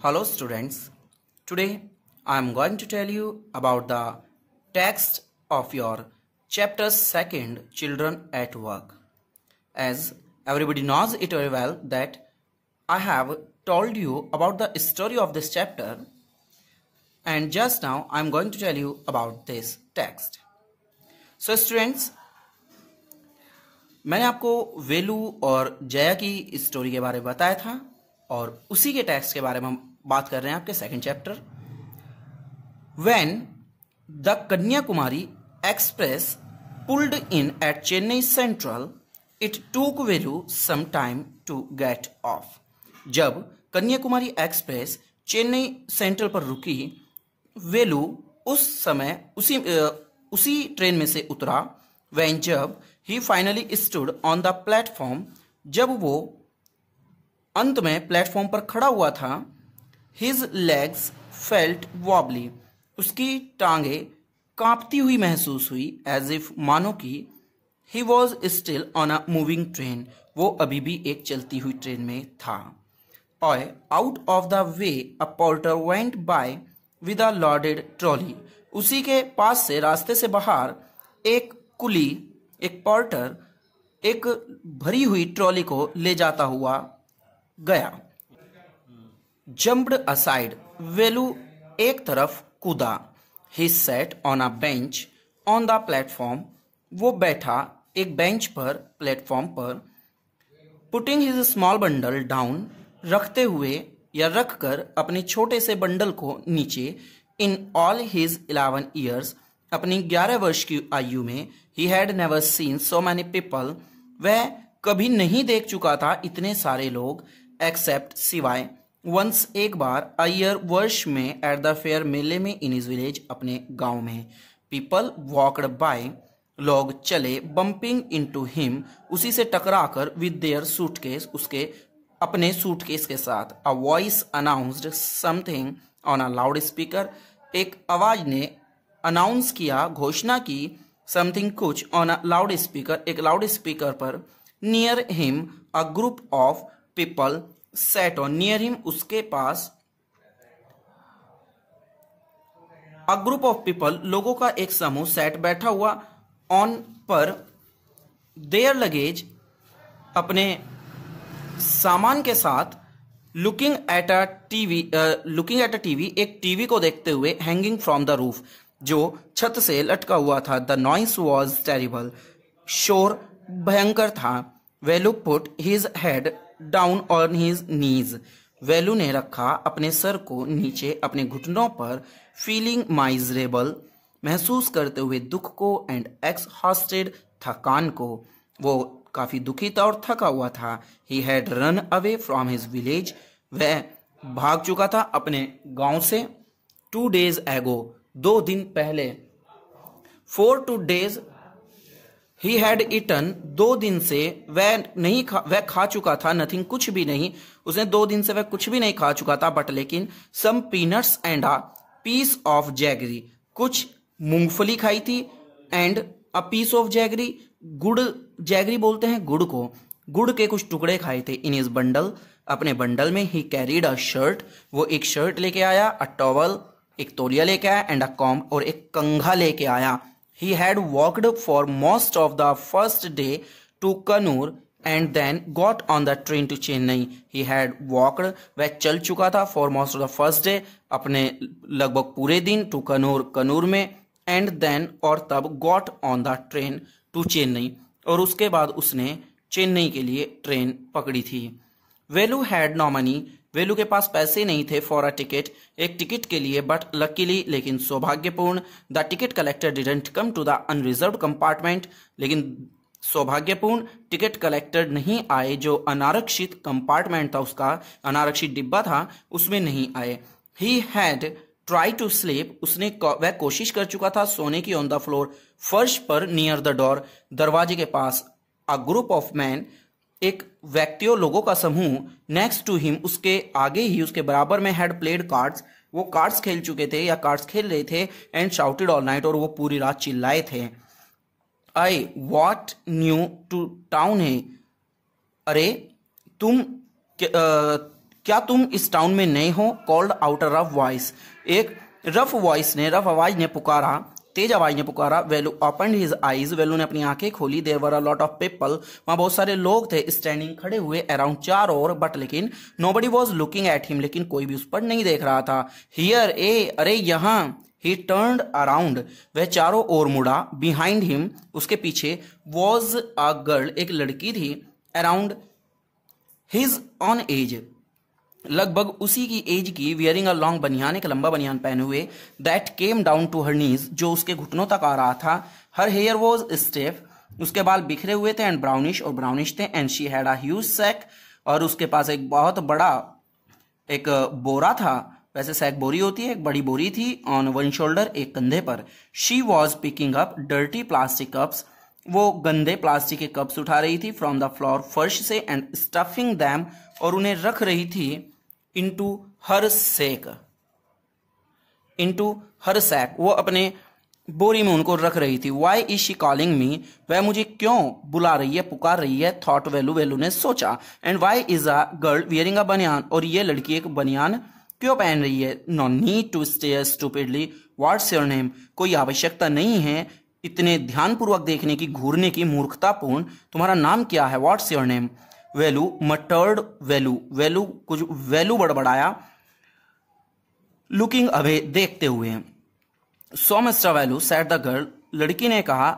Hello students, today I am going to tell you about the text of your chapter 2 Children at Work. As everybody knows it very well that I have told you about the story of this chapter and just now I am going to tell you about this text. So students, मैंने आपको वेलू और जया की story के बारे में बताया था और उसी के टैक्स के बारे में हम बात कर रहे हैं आपके second chapter when the Kanyakumari express pulled in at Chennai central it took Velu some time to get off जब कन्याकुमारी एक्सप्रेस चेन्नई सेंट्रल पर रुकी वेलू उस समय उसी उसी ट्रेन में से उतरा वैन जब he finally stood on the platform जब वो अंत में प्लेटफॉर्म पर खड़ा हुआ था हिज लेग्स फेल्ट वॉबली उसकी टांगे कांपती हुई महसूस हुई एज इफ मानो कि he was still on a moving train वो अभी भी एक चलती हुई ट्रेन में था और out of the way a porter went by with a loaded trolley उसी के पास से रास्ते से बाहर एक कुली एक पोर्टर एक भरी हुई ट्रॉली को ले जाता हुआ गया जम्प्ड असाइड वेलू एक तरफ कूदा he sat on a bench on the platform वो बैठा एक बेंच पर प्लेटफॉर्म पर putting his small bundle down रखते हुए या रखकर अपने छोटे से बंडल को नीचे in all his eleven years अपनी ग्यारह वर्ष की आयु में he had never seen so many people वह कभी नहीं देख चुका था इतने सारे लोग एक्सेप्ट सिवाय वंस एक बार अयर वर्ष में एट द फेयर मेले में इन इज विलेज अपने गांव में पीपल वॉकड बाय लोग चले बम्पिंग इन टू हिम उसी से टकरा कर विद देयर सूटकेस उसके अपने सूटकेस के साथ a voice announced something on a loud speaker एक आवाज ने अनाउंस किया घोषणा की समथिंग कुछ ऑन अ लाउड स्पीकर एक लाउड स्पीकर पर near him a group of people sat on near him उसके पास अ ग्रुप ऑफ पीपल लोगों का एक समूह सेट बैठा हुआ ऑन पर देयर लगेज अपने सामान के साथ looking at a TV looking at a TV एक टीवी को देखते हुए हैंगिंग फ्रॉम द रूफ जो छत से लटका हुआ था द नॉइस वॉज टेरिबल शोर भयंकर था Velu put his head down on his knees Velu ने रखा अपने सर को नीचे अपने घुटनों पर फीलिंग माइजरेबल महसूस करते हुए दुख को एंड एक्सहॉस्टेड थकान को वो काफ़ी दुखी था और थका हुआ था he had run away from his village वह भाग चुका था अपने गांव से टू डेज एगो दो दिन पहले for two days he had eaten दो दिन से वह नहीं खा वह खा चुका था नथिंग कुछ भी नहीं उसने दो दिन से वह कुछ भी नहीं खा चुका था बट लेकिन some peanuts and a piece of jaggery कुछ मूंगफली खाई थी and a piece of jaggery गुड़ जैगरी बोलते हैं गुड़ को गुड़ के कुछ टुकड़े खाए थे इन इज बंडल अपने बंडल में ही कैरीड अ शर्ट वो एक शर्ट लेके आया अ टॉवल एक तोलिया लेके आया एंड अ कॉम और एक कंघा लेके आया He had walked for most of the first day to Kannur and then got on the train to Chennai. He had walked. वह चल चुका था for most of the first day अपने लगभग पूरे दिन to Kannur Kannur में and then और तब got on the train to Chennai. और उसके बाद उसने चेन्नई के लिए ट्रेन पकड़ी थी वेलू हैड नॉमनी वेलू के पास पैसे नहीं थे फॉर अ टिकट एक टिकट के लिए बट लकीली लेकिन सौभाग्यपूर्ण the ticket collector didn't come to the unreserved compartment लेकिन सौभाग्यपूर्ण टिकट कलेक्टर नहीं आए जो अनारक्षित कंपार्टमेंट था उसका अनारक्षित डिब्बा था उसमें नहीं आए he had try to sleep उसने वह कोशिश कर चुका था सोने की ऑन द फ्लोर फर्श पर नियर द डोर दरवाजे के पास अ ग्रुप ऑफ मैन एक व्यक्तियों लोगों का समूह नेक्स्ट टू हिम उसके आगे ही उसके बराबर में हैड प्लेड कार्ड्स वो कार्ड्स खेल चुके थे या कार्ड्स खेल रहे थे एंड शाउटेड ऑल नाइट और वो पूरी रात चिल्लाए थे hey what new to town है अरे तुम क्या तुम इस टाउन में नए हो कॉल्ड अ रफ वॉइस एक रफ वॉइस ने रफ आवाज ने पुकारा तेज आवाज में पुकारा Velu open his eyes Velu ने अपनी आंखें खोली there were lot of people वहां बहुत सारे लोग थे स्टैंडिंग खड़े हुए अराउंड चार और बट लेकिन nobody was looking at him लेकिन कोई भी उस पर नहीं देख रहा था हियर ए अरे यहां ही टर्न अराउंड वह चारों ओर मुड़ा बिहाइंड हिम उसके पीछे वॉज अ गर्ल एक लड़की थी अराउंड हिज ऑन एज लगभग उसी की एज की वियरिंग अ लॉन्ग बनियान एक लंबा बनियान पहने हुए that came down to her knees जो उसके घुटनों तक आ रहा था हर हेयर वॉज स्टेफ उसके बाल बिखरे हुए थे एंड ब्राउनिश और ब्राउनिश थे and she had a huge sack और उसके पास एक बहुत बड़ा एक बोरा था वैसे सैक बोरी होती है एक बड़ी बोरी थी ऑन वन शोल्डर एक कंधे पर she was picking up dirty plastic cups वो गंदे प्लास्टिक के कप्स उठा रही थी फ्रॉम द फ्लोर फर्श से एंड स्टफिंग दैम और उन्हें रख रही थी इंटू हर सेक इंटू हर सेक वो अपने बोरी में उनको रख रही थी why is she calling me वह मुझे क्यों बुला रही है पुकार रही है थॉट वेलू वेलू ने सोचा and why is a girl wearing a baniyan और ये लड़की एक बनियान क्यों पहन रही है no need to stay stupidly what's your name कोई आवश्यकता नहीं है इतने ध्यानपूर्वक देखने की घूरने की मूर्खतापूर्ण तुम्हारा नाम क्या है what's your name Velu muttered Velu Velu कुछ वैल्यू बड़बड़ाया लुकिंग अवे देखते हुए so mister Velu said the girl लड़की ने कहा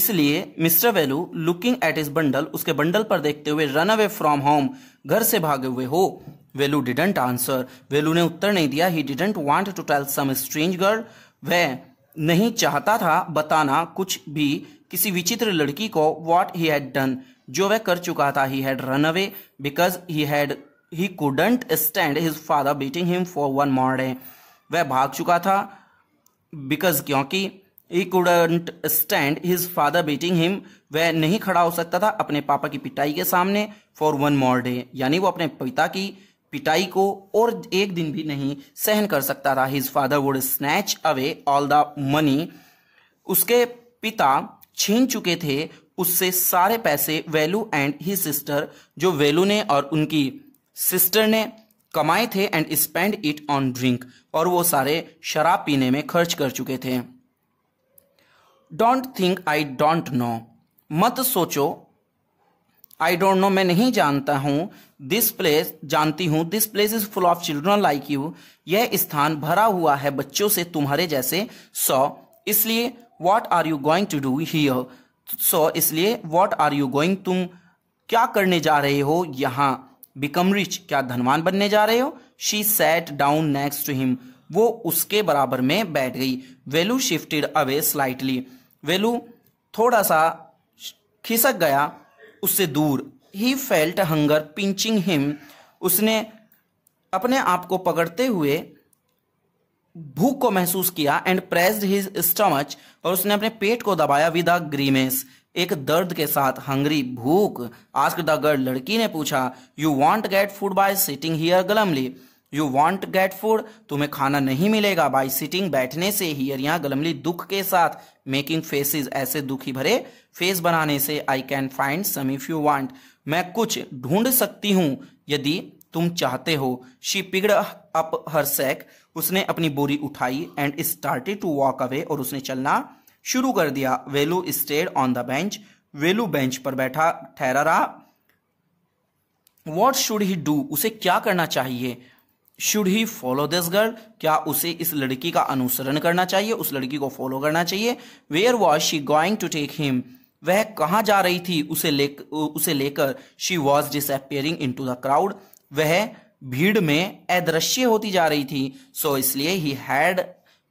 इसलिए mister Velu looking at his bundle उसके बंडल पर देखते हुए रन अवे फ्रॉम होम घर से भागे हुए हो वेलू डिडेंट आंसर वेलू ने उत्तर नहीं दिया he didn't want to tell some strange girl वह नहीं चाहता था बताना कुछ भी किसी विचित्र लड़की को वॉट ही हैड डन जो वह कर चुका था he had run away because he had he couldn't stand his father beating him for one more day वह भाग चुका था बिकॉज क्योंकि he couldn't stand his father beating him वह नहीं खड़ा हो सकता था अपने पापा की पिटाई के सामने फॉर वन मोर डे यानी वो अपने पिता की पिटाई को और एक दिन भी नहीं सहन कर सकता था his father would snatch away all the money उसके पिता छीन चुके थे उससे सारे पैसे वेलू एंड ही सिस्टर जो वेलू ने और उनकी सिस्टर ने कमाए थे and spend it on drink और वो सारे शराब पीने में खर्च कर चुके थे don't think I don't know मत सोचो आई डोंट नो मैं नहीं जानता हूं दिस प्लेस जानती हूं this place is full of children like you यह स्थान भरा हुआ है बच्चों से तुम्हारे जैसे सौ इसलिए what are you going to do here so so, इसलिए वॉट आर यू गोइंग तुम क्या करने जा रहे हो यहाँ बिकम रिच क्या धनवान बनने जा रहे हो she sat down next to him वो उसके बराबर में बैठ गई Velu shifted away slightly Velu थोड़ा सा खिसक गया उससे दूर he felt hunger pinching him उसने अपने आप को पकड़ते हुए भूख को महसूस किया एंड प्रेस्ड हिज स्टमच और उसने अपने पेट को दबाया विद अ ग्रीमेस एक दर्द के साथ हंगरी भूख आस्क द गर्ल लड़की ने पूछा you want get food by sitting here glumly you want get food तुम्हें खाना नहीं मिलेगा बाई सिटिंग बैठने से हियर यहाँ गलमली दुख के साथ मेकिंग फेसेस ऐसे दुखी भरे फेस बनाने से I can find some if you want मैं कुछ ढूंढ सकती हूँ यदि तुम चाहते हो she picked up her sack उसने अपनी बोरी उठाई and started to walk away और उसने चलना शुरू कर दिया Velu stayed on the bench Velu bench पर बैठा ठहरा रहा वॉट शुड ही डू उसे क्या करना चाहिए should he follow this girl क्या उसे इस लड़की का अनुसरण करना चाहिए उस लड़की को फॉलो करना चाहिए where was she going to take him वह कहाँ जा रही थी उसे ले उसे लेकर she was disappearing into the crowd वह भीड़ में अदृश्य होती जा रही थी सो so, इसलिए he had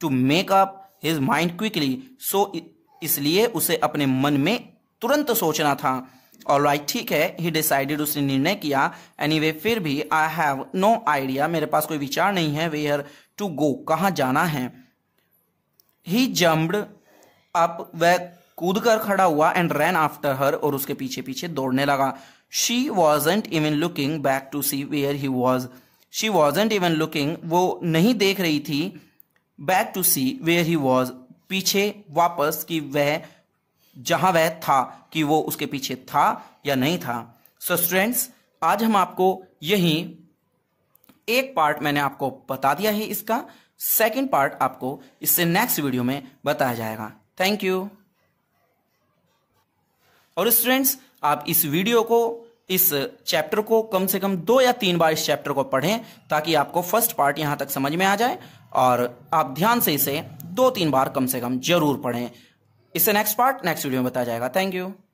to make up his mind quickly so इसलिए उसे अपने मन में तुरंत सोचना था और राइट ठीक है ही डिसाइडेड उसने निर्णय किया एनी anyway, फिर भी आई हैव नो आइडिया मेरे पास कोई विचार नहीं है वेयर टू गो कहाँ जाना है ही जम्बड अप वह कूद कर खड़ा हुआ एंड रैन आफ्टर हर और उसके पीछे पीछे दौड़ने लगा she wasn't even looking back to see where he was she wasn't even looking वो नहीं देख रही थी back to see where he was पीछे वापस कि वह जहां वह था कि वो उसके पीछे था या नहीं था सो so स्टूडेंट्स आज हम आपको यही एक पार्ट मैंने आपको बता दिया है इसका सेकंड पार्ट आपको इससे नेक्स्ट वीडियो में बताया जाएगा थैंक यू और स्टूडेंट्स आप इस वीडियो को इस चैप्टर को कम से कम दो या तीन बार इस चैप्टर को पढ़ें ताकि आपको फर्स्ट पार्ट यहां तक समझ में आ जाए और आप ध्यान से इसे दो तीन बार कम से कम जरूर पढ़ें इससे नेक्स्ट पार्ट नेक्स्ट वीडियो में बताया जाएगा थैंक यू